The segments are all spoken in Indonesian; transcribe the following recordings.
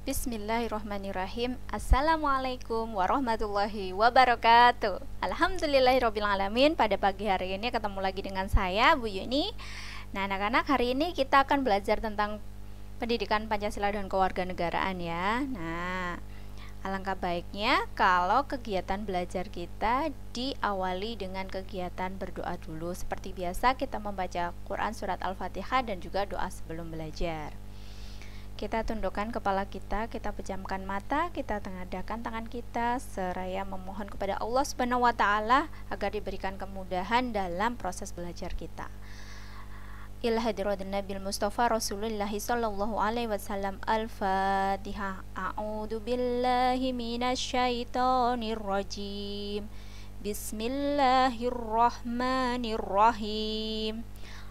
Bismillahirrahmanirrahim Assalamualaikum warahmatullahi wabarakatuh Alhamdulillahirrahmanirrahim Pada pagi hari ini ketemu lagi dengan saya Bu Yuni Nah anak-anak hari ini kita akan belajar tentang pendidikan Pancasila dan kewarganegaraan ya Nah alangkah baiknya kalau kegiatan belajar kita diawali dengan kegiatan berdoa dulu Seperti biasa kita membaca Quran Surat Al-Fatihah dan juga doa sebelum belajar kita tundukkan kepala kita, kita pejamkan mata, kita tengadahkan tangan kita seraya memohon kepada Allah Subhanahu wa taala agar diberikan kemudahan dalam proses belajar kita. Ila hadratin Nabil Mustafa Rasulullah sallallahu alaihi wasallam Al-Fatihah. A'udzu billahi minasyaitonir rajim. Bismillahirrahmanirrahim.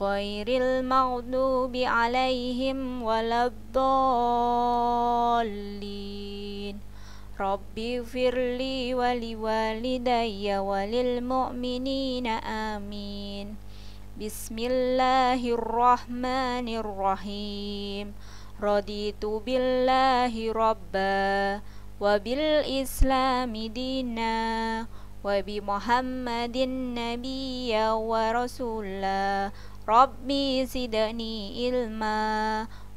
غير المغضوب عليهم ولا الضالين رب اغفر لي ولوالدي وللمؤمنين آمين بسم الله الرحمن الرحيم رضيت بالله ربا وبالإسلام دينا وبمحمد نبيا ورسولا ربي زدني علما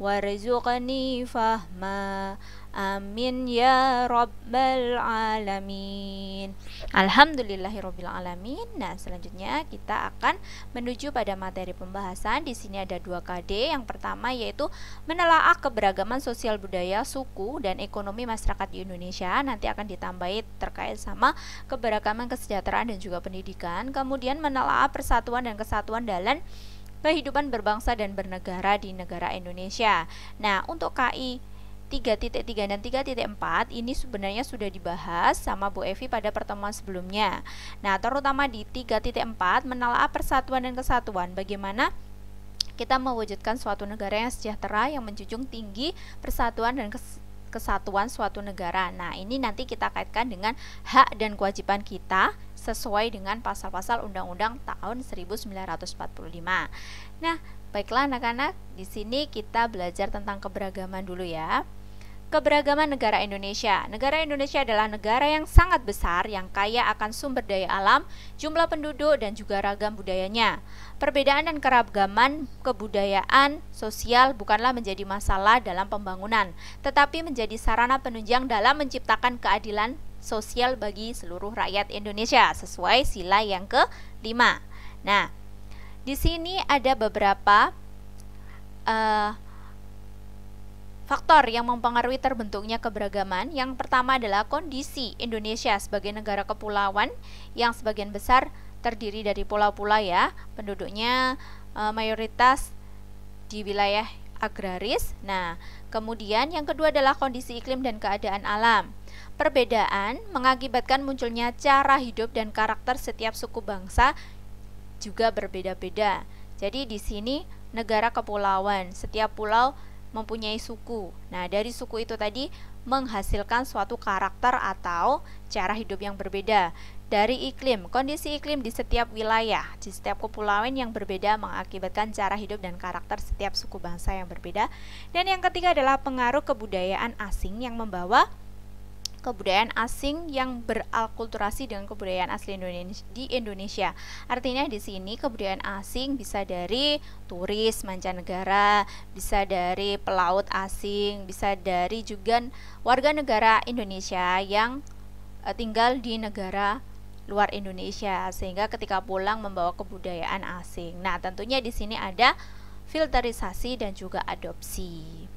وارزقني فهما Amin ya Rabbal Alamin. Alamin Nah, selanjutnya kita akan menuju pada materi pembahasan. Di sini ada dua KD. Yang pertama yaitu menelaah keberagaman sosial budaya, suku, dan ekonomi masyarakat di Indonesia. Nanti akan ditambahi terkait sama keberagaman kesejahteraan dan juga pendidikan. Kemudian menelaah persatuan dan kesatuan dalam kehidupan berbangsa dan bernegara di negara Indonesia. Nah, untuk KI 3.3 dan 3.4 ini sebenarnya sudah dibahas sama Bu Evi pada pertemuan sebelumnya. Nah, terutama di 3.4 menelaah persatuan dan kesatuan bagaimana kita mewujudkan suatu negara yang sejahtera yang menjunjung tinggi persatuan dan kesatuan suatu negara. Nah, ini nanti kita kaitkan dengan hak dan kewajiban kita sesuai dengan pasal-pasal Undang-Undang tahun 1945. Nah, baiklah anak-anak, di sini kita belajar tentang keberagaman dulu ya keberagaman negara Indonesia. Negara Indonesia adalah negara yang sangat besar yang kaya akan sumber daya alam, jumlah penduduk dan juga ragam budayanya. Perbedaan dan keragaman kebudayaan sosial bukanlah menjadi masalah dalam pembangunan, tetapi menjadi sarana penunjang dalam menciptakan keadilan sosial bagi seluruh rakyat Indonesia sesuai sila yang kelima. Nah, di sini ada beberapa uh, Faktor yang mempengaruhi terbentuknya keberagaman yang pertama adalah kondisi Indonesia sebagai negara kepulauan yang sebagian besar terdiri dari pulau-pulau ya, penduduknya e, mayoritas di wilayah agraris. Nah, kemudian yang kedua adalah kondisi iklim dan keadaan alam. Perbedaan mengakibatkan munculnya cara hidup dan karakter setiap suku bangsa juga berbeda-beda. Jadi di sini negara kepulauan, setiap pulau mempunyai suku. Nah, dari suku itu tadi menghasilkan suatu karakter atau cara hidup yang berbeda. Dari iklim, kondisi iklim di setiap wilayah, di setiap kepulauan yang berbeda mengakibatkan cara hidup dan karakter setiap suku bangsa yang berbeda. Dan yang ketiga adalah pengaruh kebudayaan asing yang membawa kebudayaan asing yang beralkulturasi dengan kebudayaan asli Indonesia di Indonesia. Artinya di sini kebudayaan asing bisa dari turis mancanegara, bisa dari pelaut asing, bisa dari juga warga negara Indonesia yang eh, tinggal di negara luar Indonesia sehingga ketika pulang membawa kebudayaan asing. Nah, tentunya di sini ada filterisasi dan juga adopsi.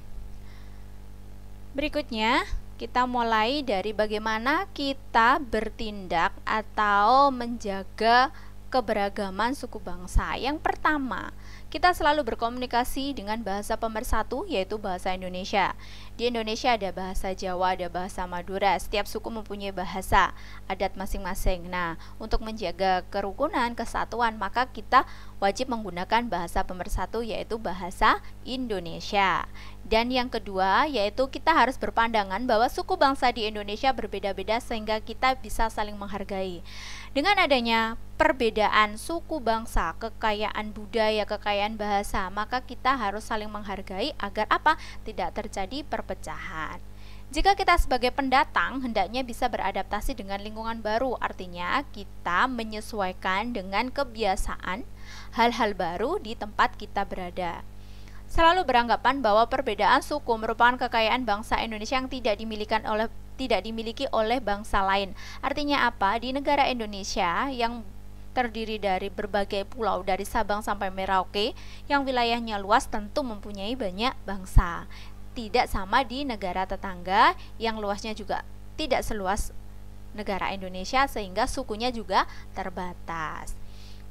Berikutnya, kita mulai dari bagaimana kita bertindak atau menjaga keberagaman suku bangsa. Yang pertama, kita selalu berkomunikasi dengan bahasa pemersatu yaitu bahasa Indonesia. Di Indonesia ada bahasa Jawa, ada bahasa Madura. Setiap suku mempunyai bahasa adat masing-masing. Nah, untuk menjaga kerukunan, kesatuan, maka kita wajib menggunakan bahasa pemersatu yaitu bahasa Indonesia. Dan yang kedua yaitu kita harus berpandangan bahwa suku bangsa di Indonesia berbeda-beda sehingga kita bisa saling menghargai. Dengan adanya perbedaan suku bangsa, kekayaan budaya, kekayaan bahasa, maka kita harus saling menghargai agar apa? Tidak terjadi per perpecahan. Jika kita sebagai pendatang, hendaknya bisa beradaptasi dengan lingkungan baru. Artinya, kita menyesuaikan dengan kebiasaan hal-hal baru di tempat kita berada. Selalu beranggapan bahwa perbedaan suku merupakan kekayaan bangsa Indonesia yang tidak dimiliki oleh tidak dimiliki oleh bangsa lain. Artinya apa? Di negara Indonesia yang terdiri dari berbagai pulau dari Sabang sampai Merauke yang wilayahnya luas tentu mempunyai banyak bangsa tidak sama di negara tetangga yang luasnya juga tidak seluas negara Indonesia sehingga sukunya juga terbatas.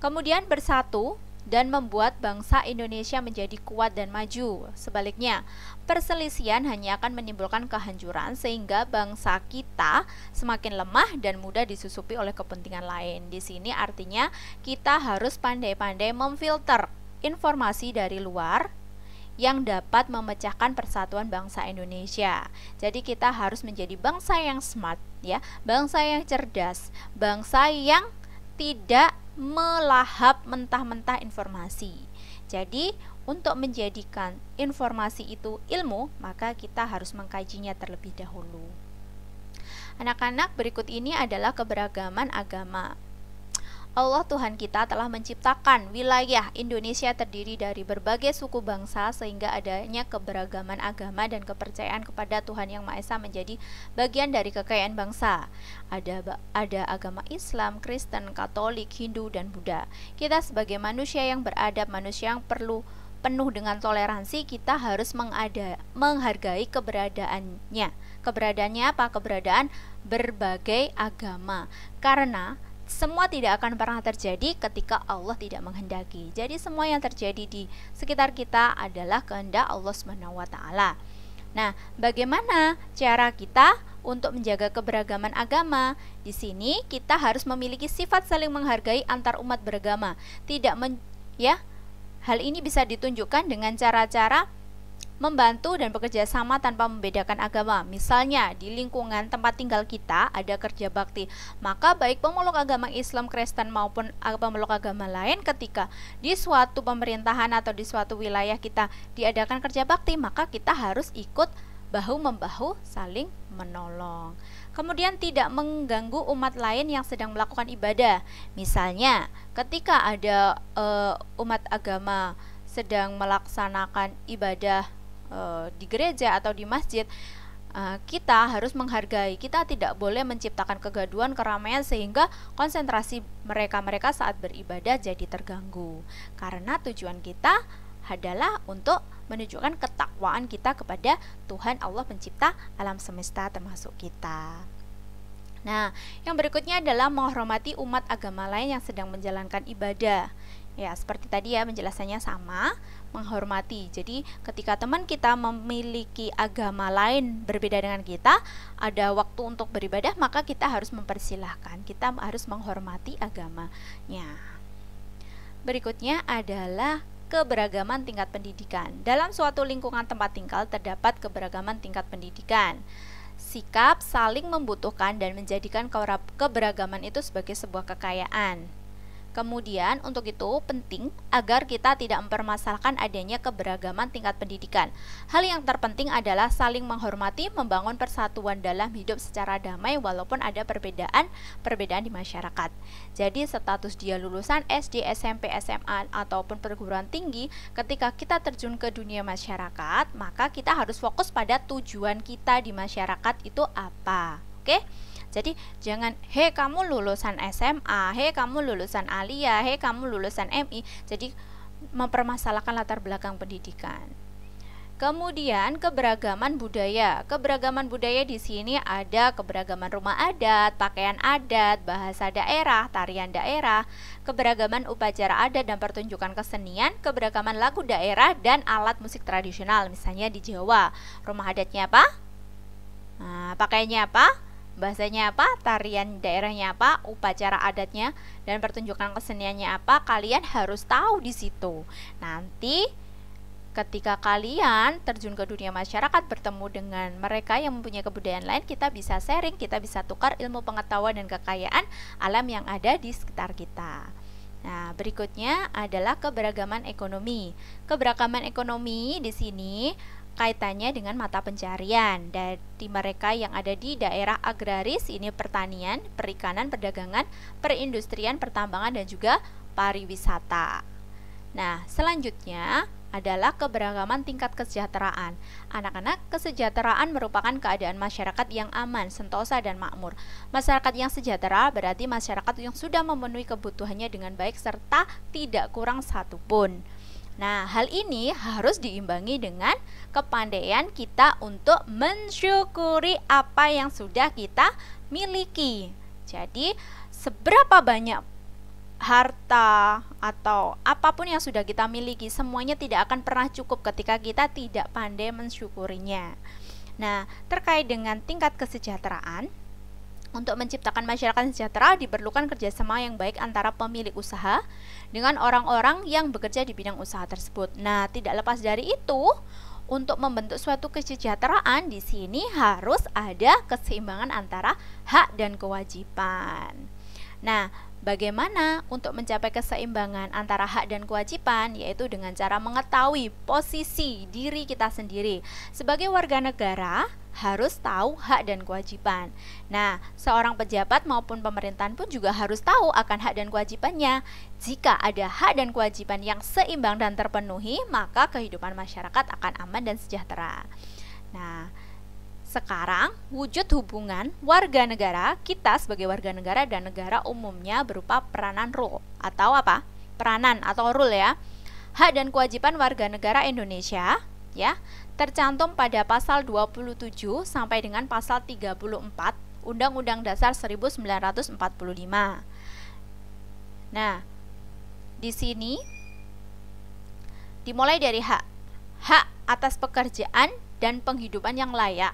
Kemudian bersatu dan membuat bangsa Indonesia menjadi kuat dan maju. Sebaliknya, perselisihan hanya akan menimbulkan kehancuran sehingga bangsa kita semakin lemah dan mudah disusupi oleh kepentingan lain. Di sini artinya kita harus pandai-pandai memfilter informasi dari luar yang dapat memecahkan persatuan bangsa Indonesia. Jadi kita harus menjadi bangsa yang smart ya, bangsa yang cerdas, bangsa yang tidak melahap mentah-mentah informasi. Jadi, untuk menjadikan informasi itu ilmu, maka kita harus mengkajinya terlebih dahulu. Anak-anak, berikut ini adalah keberagaman agama. Allah Tuhan kita telah menciptakan wilayah Indonesia terdiri dari berbagai suku bangsa sehingga adanya keberagaman agama dan kepercayaan kepada Tuhan Yang Maha Esa menjadi bagian dari kekayaan bangsa. Ada ada agama Islam, Kristen, Katolik, Hindu dan Buddha. Kita sebagai manusia yang beradab, manusia yang perlu penuh dengan toleransi, kita harus mengada, menghargai keberadaannya. Keberadaannya apa? Keberadaan berbagai agama. Karena semua tidak akan pernah terjadi ketika Allah tidak menghendaki. Jadi semua yang terjadi di sekitar kita adalah kehendak Allah Subhanahu wa taala. Nah, bagaimana cara kita untuk menjaga keberagaman agama? Di sini kita harus memiliki sifat saling menghargai antar umat beragama. Tidak men ya, hal ini bisa ditunjukkan dengan cara-cara membantu dan bekerja sama tanpa membedakan agama. Misalnya, di lingkungan tempat tinggal kita ada kerja bakti, maka baik pemeluk agama Islam, Kristen maupun pemeluk agama lain ketika di suatu pemerintahan atau di suatu wilayah kita diadakan kerja bakti, maka kita harus ikut bahu membahu saling menolong. Kemudian tidak mengganggu umat lain yang sedang melakukan ibadah. Misalnya, ketika ada uh, umat agama sedang melaksanakan ibadah Eh, di gereja atau di masjid eh, kita harus menghargai kita tidak boleh menciptakan kegaduan keramaian sehingga konsentrasi mereka-mereka saat beribadah jadi terganggu karena tujuan kita adalah untuk menunjukkan ketakwaan kita kepada Tuhan Allah pencipta alam semesta termasuk kita. Nah, yang berikutnya adalah menghormati umat agama lain yang sedang menjalankan ibadah. Ya, seperti tadi ya penjelasannya sama, menghormati. Jadi, ketika teman kita memiliki agama lain berbeda dengan kita, ada waktu untuk beribadah, maka kita harus mempersilahkan. Kita harus menghormati agamanya. Berikutnya adalah keberagaman tingkat pendidikan. Dalam suatu lingkungan tempat tinggal terdapat keberagaman tingkat pendidikan sikap saling membutuhkan dan menjadikan keberagaman itu sebagai sebuah kekayaan. Kemudian untuk itu penting agar kita tidak mempermasalahkan adanya keberagaman tingkat pendidikan. Hal yang terpenting adalah saling menghormati, membangun persatuan dalam hidup secara damai walaupun ada perbedaan-perbedaan di masyarakat. Jadi status dia lulusan SD, SMP, SMA ataupun perguruan tinggi, ketika kita terjun ke dunia masyarakat, maka kita harus fokus pada tujuan kita di masyarakat itu apa. Oke? Okay? Jadi jangan he kamu lulusan SMA, he kamu lulusan Alia, he kamu lulusan MI. Jadi mempermasalahkan latar belakang pendidikan. Kemudian keberagaman budaya. Keberagaman budaya di sini ada keberagaman rumah adat, pakaian adat, bahasa daerah, tarian daerah, keberagaman upacara adat dan pertunjukan kesenian, keberagaman lagu daerah dan alat musik tradisional. Misalnya di Jawa, rumah adatnya apa? Nah, pakaiannya apa? bahasanya apa, tarian daerahnya apa, upacara adatnya, dan pertunjukan keseniannya apa, kalian harus tahu di situ. Nanti ketika kalian terjun ke dunia masyarakat bertemu dengan mereka yang mempunyai kebudayaan lain, kita bisa sharing, kita bisa tukar ilmu pengetahuan dan kekayaan alam yang ada di sekitar kita. Nah, berikutnya adalah keberagaman ekonomi. Keberagaman ekonomi di sini kaitannya dengan mata pencarian dari mereka yang ada di daerah agraris ini pertanian, perikanan, perdagangan, perindustrian, pertambangan dan juga pariwisata. Nah, selanjutnya adalah keberagaman tingkat kesejahteraan. Anak-anak, kesejahteraan merupakan keadaan masyarakat yang aman, sentosa, dan makmur. Masyarakat yang sejahtera berarti masyarakat yang sudah memenuhi kebutuhannya dengan baik serta tidak kurang satupun. pun. Nah, hal ini harus diimbangi dengan kepandaian kita untuk mensyukuri apa yang sudah kita miliki. Jadi, seberapa banyak harta atau apapun yang sudah kita miliki, semuanya tidak akan pernah cukup ketika kita tidak pandai mensyukurinya. Nah, terkait dengan tingkat kesejahteraan, untuk menciptakan masyarakat sejahtera diperlukan kerjasama yang baik antara pemilik usaha dengan orang-orang yang bekerja di bidang usaha tersebut. Nah, tidak lepas dari itu, untuk membentuk suatu kesejahteraan di sini harus ada keseimbangan antara hak dan kewajiban. Nah, Bagaimana untuk mencapai keseimbangan antara hak dan kewajiban yaitu dengan cara mengetahui posisi diri kita sendiri. Sebagai warga negara harus tahu hak dan kewajiban. Nah, seorang pejabat maupun pemerintahan pun juga harus tahu akan hak dan kewajibannya. Jika ada hak dan kewajiban yang seimbang dan terpenuhi, maka kehidupan masyarakat akan aman dan sejahtera. Nah, sekarang, wujud hubungan warga negara kita sebagai warga negara dan negara umumnya berupa peranan rule atau apa? Peranan atau rule ya. Hak dan kewajiban warga negara Indonesia ya tercantum pada pasal 27 sampai dengan pasal 34 Undang-Undang Dasar 1945. Nah, di sini dimulai dari hak hak atas pekerjaan dan penghidupan yang layak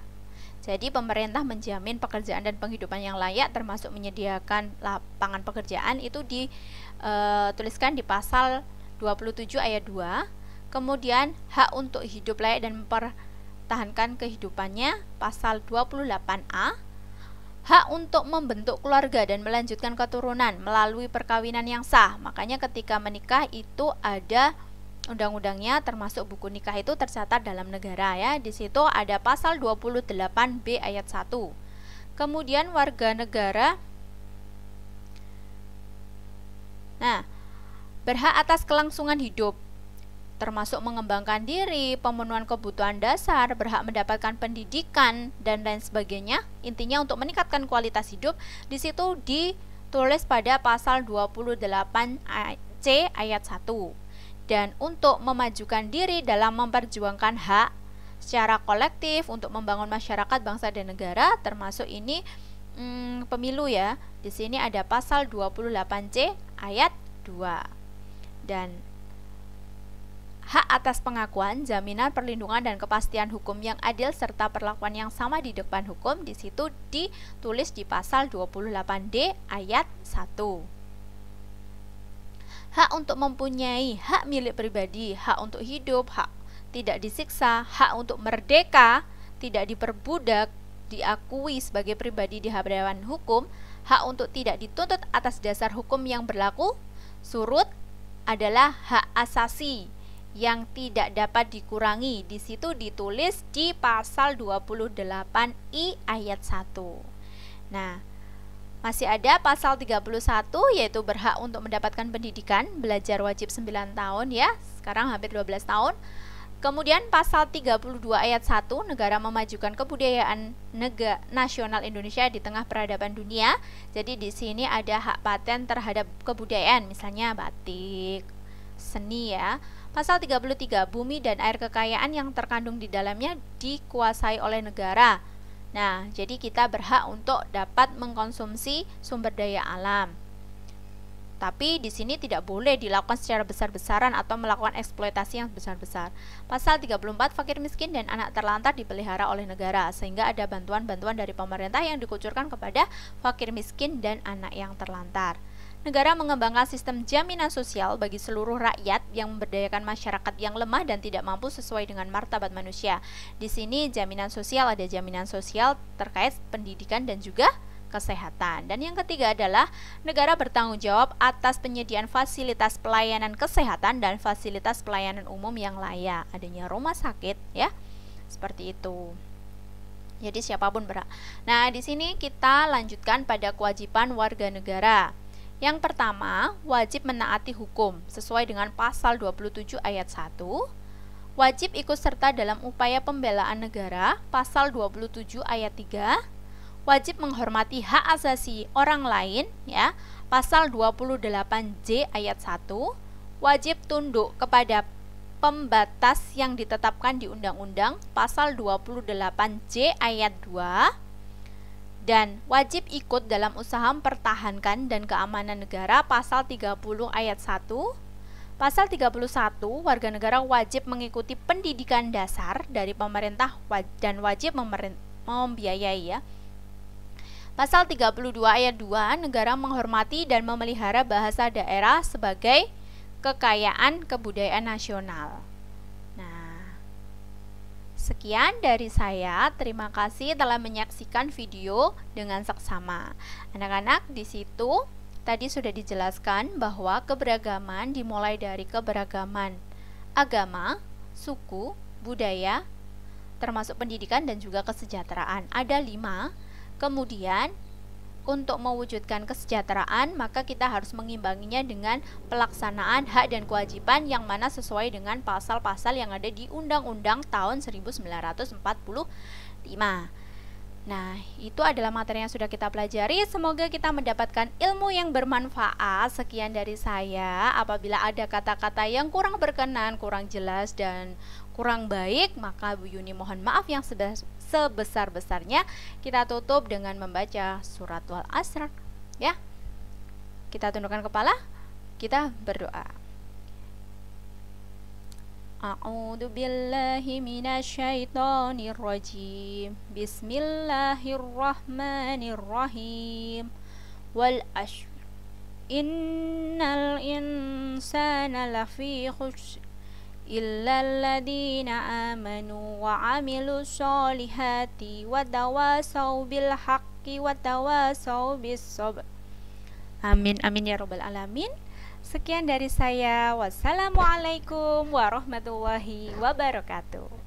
jadi pemerintah menjamin pekerjaan dan penghidupan yang layak termasuk menyediakan lapangan pekerjaan itu dituliskan eh, di pasal 27 ayat 2. Kemudian hak untuk hidup layak dan mempertahankan kehidupannya pasal 28A. Hak untuk membentuk keluarga dan melanjutkan keturunan melalui perkawinan yang sah. Makanya ketika menikah itu ada undang-undangnya termasuk buku nikah itu tercatat dalam negara ya. Di situ ada pasal 28B ayat 1. Kemudian warga negara Nah, berhak atas kelangsungan hidup termasuk mengembangkan diri, pemenuhan kebutuhan dasar, berhak mendapatkan pendidikan dan lain sebagainya. Intinya untuk meningkatkan kualitas hidup di situ ditulis pada pasal 28 C ayat 1 dan untuk memajukan diri dalam memperjuangkan hak secara kolektif untuk membangun masyarakat bangsa dan negara termasuk ini hmm, pemilu ya. Di sini ada pasal 28C ayat 2. Dan hak atas pengakuan, jaminan perlindungan dan kepastian hukum yang adil serta perlakuan yang sama di depan hukum di situ ditulis di pasal 28D ayat 1 hak untuk mempunyai hak milik pribadi, hak untuk hidup, hak tidak disiksa, hak untuk merdeka, tidak diperbudak, diakui sebagai pribadi di hadapan hukum, hak untuk tidak dituntut atas dasar hukum yang berlaku, surut adalah hak asasi yang tidak dapat dikurangi. Di situ ditulis di pasal 28 I ayat 1. Nah, masih ada pasal 31 yaitu berhak untuk mendapatkan pendidikan, belajar wajib 9 tahun ya, sekarang hampir 12 tahun. Kemudian pasal 32 ayat 1 negara memajukan kebudayaan negara nasional Indonesia di tengah peradaban dunia. Jadi di sini ada hak paten terhadap kebudayaan misalnya batik, seni ya. Pasal 33 bumi dan air kekayaan yang terkandung di dalamnya dikuasai oleh negara Nah, jadi kita berhak untuk dapat mengkonsumsi sumber daya alam. Tapi di sini tidak boleh dilakukan secara besar-besaran atau melakukan eksploitasi yang besar-besar. Pasal 34 fakir miskin dan anak terlantar dipelihara oleh negara sehingga ada bantuan-bantuan dari pemerintah yang dikucurkan kepada fakir miskin dan anak yang terlantar negara mengembangkan sistem jaminan sosial bagi seluruh rakyat yang memberdayakan masyarakat yang lemah dan tidak mampu sesuai dengan martabat manusia. Di sini jaminan sosial ada jaminan sosial terkait pendidikan dan juga kesehatan. Dan yang ketiga adalah negara bertanggung jawab atas penyediaan fasilitas pelayanan kesehatan dan fasilitas pelayanan umum yang layak. Adanya rumah sakit ya. Seperti itu. Jadi siapapun berhak. Nah, di sini kita lanjutkan pada kewajiban warga negara. Yang pertama, wajib menaati hukum sesuai dengan pasal 27 ayat 1. Wajib ikut serta dalam upaya pembelaan negara pasal 27 ayat 3. Wajib menghormati hak asasi orang lain ya, pasal 28J ayat 1. Wajib tunduk kepada pembatas yang ditetapkan di undang-undang pasal 28J ayat 2 dan wajib ikut dalam usaha mempertahankan dan keamanan negara pasal 30 ayat 1 Pasal 31, warga negara wajib mengikuti pendidikan dasar dari pemerintah dan wajib membiayai ya. Pasal 32 ayat 2, negara menghormati dan memelihara bahasa daerah sebagai kekayaan kebudayaan nasional. Sekian dari saya. Terima kasih telah menyaksikan video dengan seksama. Anak-anak, di situ tadi sudah dijelaskan bahwa keberagaman dimulai dari keberagaman agama, suku, budaya, termasuk pendidikan dan juga kesejahteraan. Ada lima. Kemudian untuk mewujudkan kesejahteraan, maka kita harus mengimbanginya dengan pelaksanaan hak dan kewajiban yang mana sesuai dengan pasal-pasal yang ada di Undang-Undang tahun 1945. Nah, itu adalah materi yang sudah kita pelajari. Semoga kita mendapatkan ilmu yang bermanfaat. Sekian dari saya. Apabila ada kata-kata yang kurang berkenan, kurang jelas, dan kurang baik, maka Bu Yuni mohon maaf yang sebesar sebesar-besarnya. Kita tutup dengan membaca surat wal asr ya. Kita tundukkan kepala, kita berdoa. A'udzu billahi minasyaitonir rajim. Bismillahirrahmanirrahim. Wal Asr Innal insana lafi khusr. إلا الذين آمنوا وعملوا الصالحات وتواصوا بالحق وتواصوا بالصبر Amin amin ya robbal alamin. Sekian dari saya. Wassalamualaikum warahmatullahi wabarakatuh.